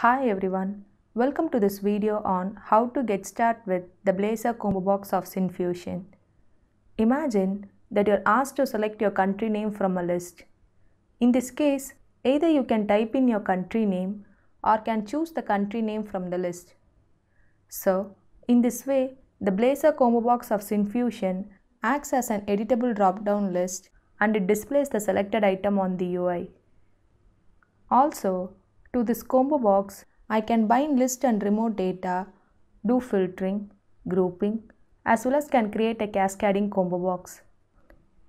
Hi everyone, welcome to this video on how to get started with the Blazor combo box of Synfusion. Imagine that you're asked to select your country name from a list. In this case, either you can type in your country name or can choose the country name from the list. So, in this way, the Blazor combo box of Synfusion acts as an editable drop-down list and it displays the selected item on the UI. Also, to this combo box, I can bind list and remote data, do filtering, grouping, as well as can create a cascading combo box.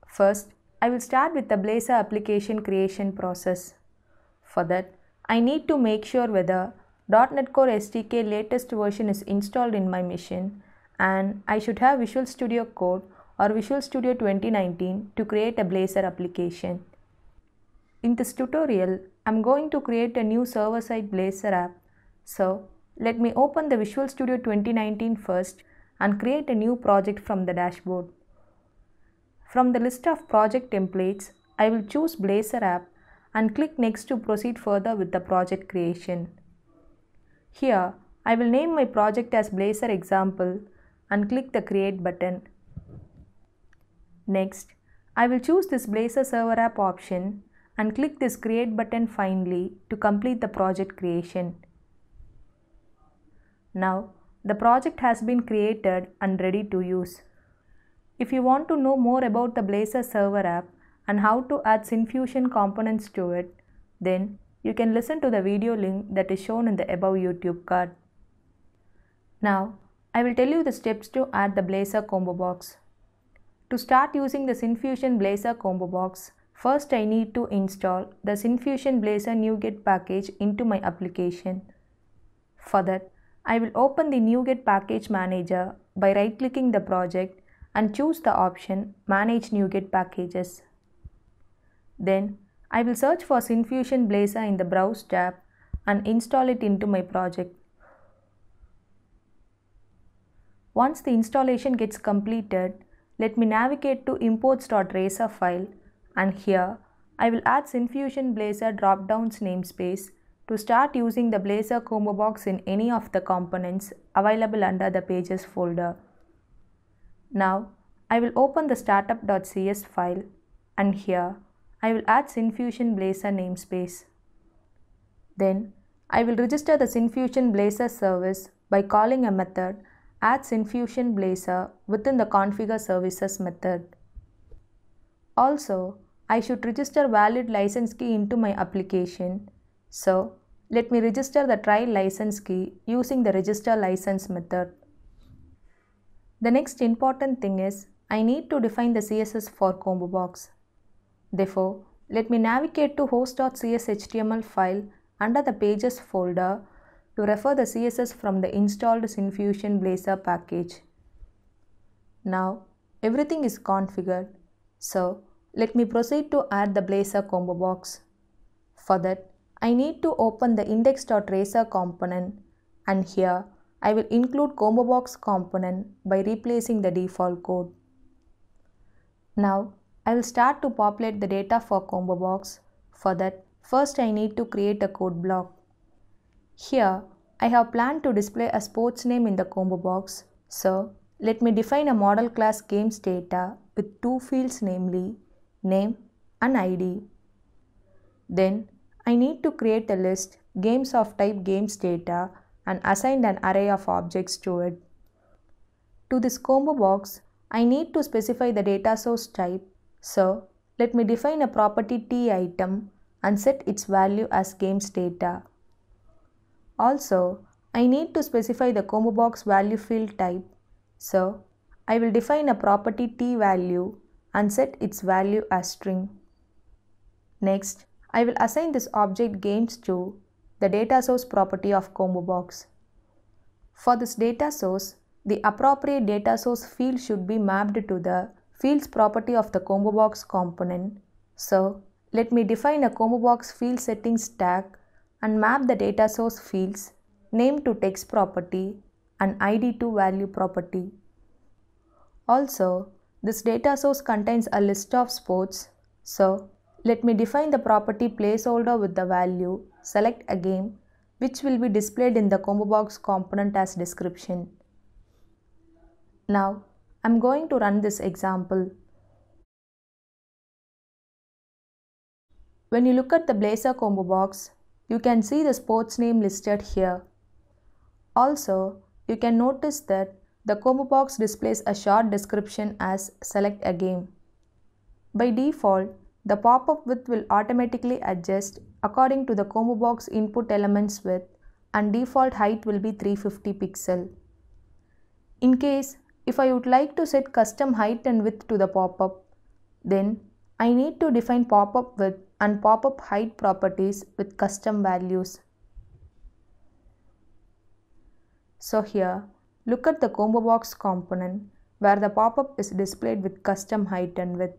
First, I will start with the Blazor application creation process. For that, I need to make sure whether .NET Core SDK latest version is installed in my machine and I should have Visual Studio Code or Visual Studio 2019 to create a Blazor application. In this tutorial, I'm going to create a new server-side Blazor app. So let me open the Visual Studio 2019 first and create a new project from the dashboard. From the list of project templates, I will choose Blazor app and click next to proceed further with the project creation. Here, I will name my project as Blazor example and click the create button. Next, I will choose this Blazor server app option and click this create button finally to complete the project creation. Now the project has been created and ready to use. If you want to know more about the Blazor server app and how to add Synfusion components to it, then you can listen to the video link that is shown in the above YouTube card. Now, I will tell you the steps to add the Blazor combo box. To start using the Synfusion Blazor combo box, First I need to install the Synfusion Blazor NuGet package into my application. For that, I will open the NuGet package manager by right clicking the project and choose the option manage NuGet packages. Then I will search for Synfusion Blazor in the browse tab and install it into my project. Once the installation gets completed, let me navigate to imports.razor file and here I will add Synfusion Blazor dropdown's namespace to start using the Blazor combo box in any of the components available under the pages folder. Now I will open the startup.cs file and here I will add Synfusion Blazor namespace. Then I will register the Synfusion Blazor service by calling a method add Synfusion Blazor within the configure services method. Also, I should register valid license key into my application. So, let me register the trial license key using the register license method. The next important thing is I need to define the CSS for combo box. Therefore, let me navigate to host.cshtml file under the pages folder to refer the CSS from the installed Synfusion Blazor package. Now, everything is configured. So, let me proceed to add the blazer combo box. For that, I need to open the index.racer component and here I will include combo box component by replacing the default code. Now I will start to populate the data for combo box. For that, first I need to create a code block. Here, I have planned to display a sports name in the combo box. So, let me define a model class games data with two fields namely name and ID. Then I need to create a list games of type games data and assign an array of objects to it. To this combo box, I need to specify the data source type. So let me define a property t item and set its value as games data. Also, I need to specify the combo box value field type. So I will define a property t value and set its value as string. Next, I will assign this object games to the data source property of combo box. For this data source, the appropriate data source field should be mapped to the fields property of the combo box component. So, let me define a combo box field settings tag and map the data source fields name to text property and id to value property. Also, this data source contains a list of sports. So let me define the property placeholder with the value select a game which will be displayed in the combo box component as description. Now I'm going to run this example. When you look at the Blazor combo box, you can see the sports name listed here. Also, you can notice that the combo box displays a short description as select a game. By default, the pop-up width will automatically adjust according to the combo box input elements width and default height will be 350 pixel. In case if I would like to set custom height and width to the pop-up, then I need to define pop-up width and pop-up height properties with custom values. So here Look at the combo box component where the pop-up is displayed with custom height and width.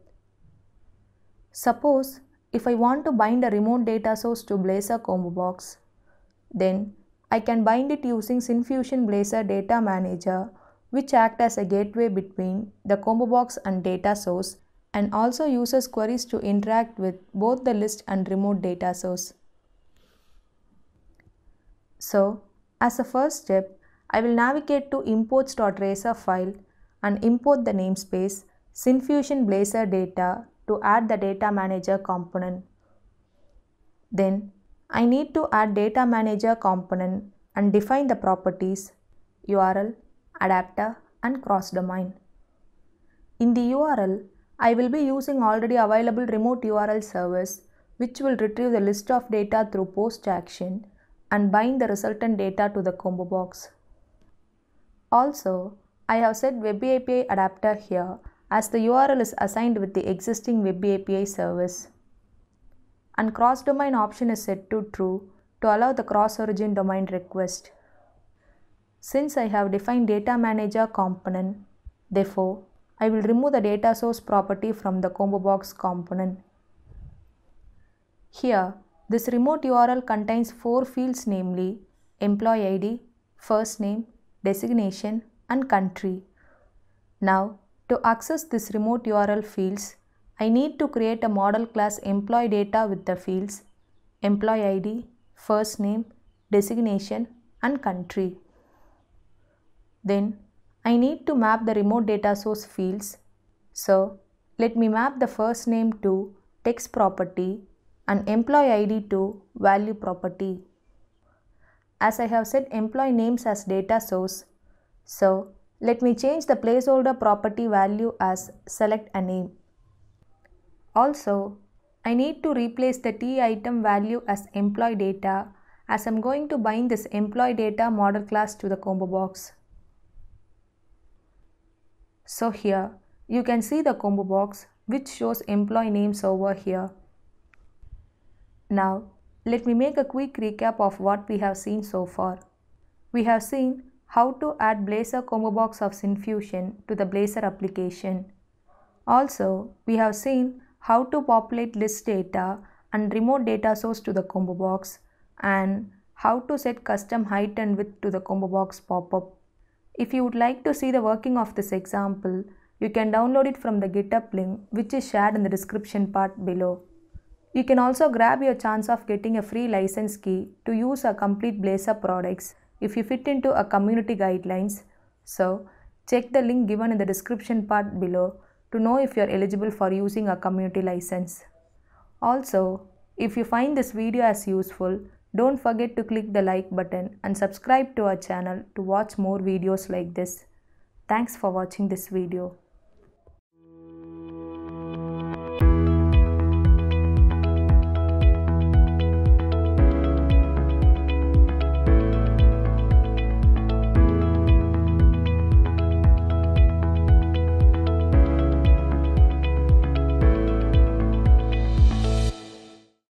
Suppose if I want to bind a remote data source to Blazor combo box, then I can bind it using Synfusion Blazor Data Manager which act as a gateway between the combo box and data source and also uses queries to interact with both the list and remote data source. So, as a first step, I will navigate to imports.razor file and import the namespace Synfusion Blazor data to add the data manager component. Then I need to add data manager component and define the properties URL, adapter and cross domain. In the URL, I will be using already available remote URL service which will retrieve the list of data through post action and bind the resultant data to the combo box. Also, I have set Web API adapter here as the URL is assigned with the existing Web API service. And cross domain option is set to true to allow the cross origin domain request. Since I have defined data manager component, therefore, I will remove the data source property from the combo box component. Here, this remote URL contains four fields namely employee ID, first name, designation and country. Now to access this remote URL fields, I need to create a model class employee data with the fields employee ID, first name, designation and country. Then I need to map the remote data source fields. So let me map the first name to text property and employee ID to value property as I have set employee names as data source. So let me change the placeholder property value as select a name. Also, I need to replace the T item value as employee data as I'm going to bind this employee data model class to the combo box. So here, you can see the combo box which shows employee names over here. Now, let me make a quick recap of what we have seen so far. We have seen how to add Blazor combo box of Synfusion to the Blazor application. Also, we have seen how to populate list data and remote data source to the combo box and how to set custom height and width to the combo box pop-up. If you would like to see the working of this example, you can download it from the GitHub link which is shared in the description part below. You can also grab your chance of getting a free license key to use our complete Blazor products if you fit into our community guidelines. So, check the link given in the description part below to know if you are eligible for using our community license. Also, if you find this video as useful, don't forget to click the like button and subscribe to our channel to watch more videos like this. Thanks for watching this video.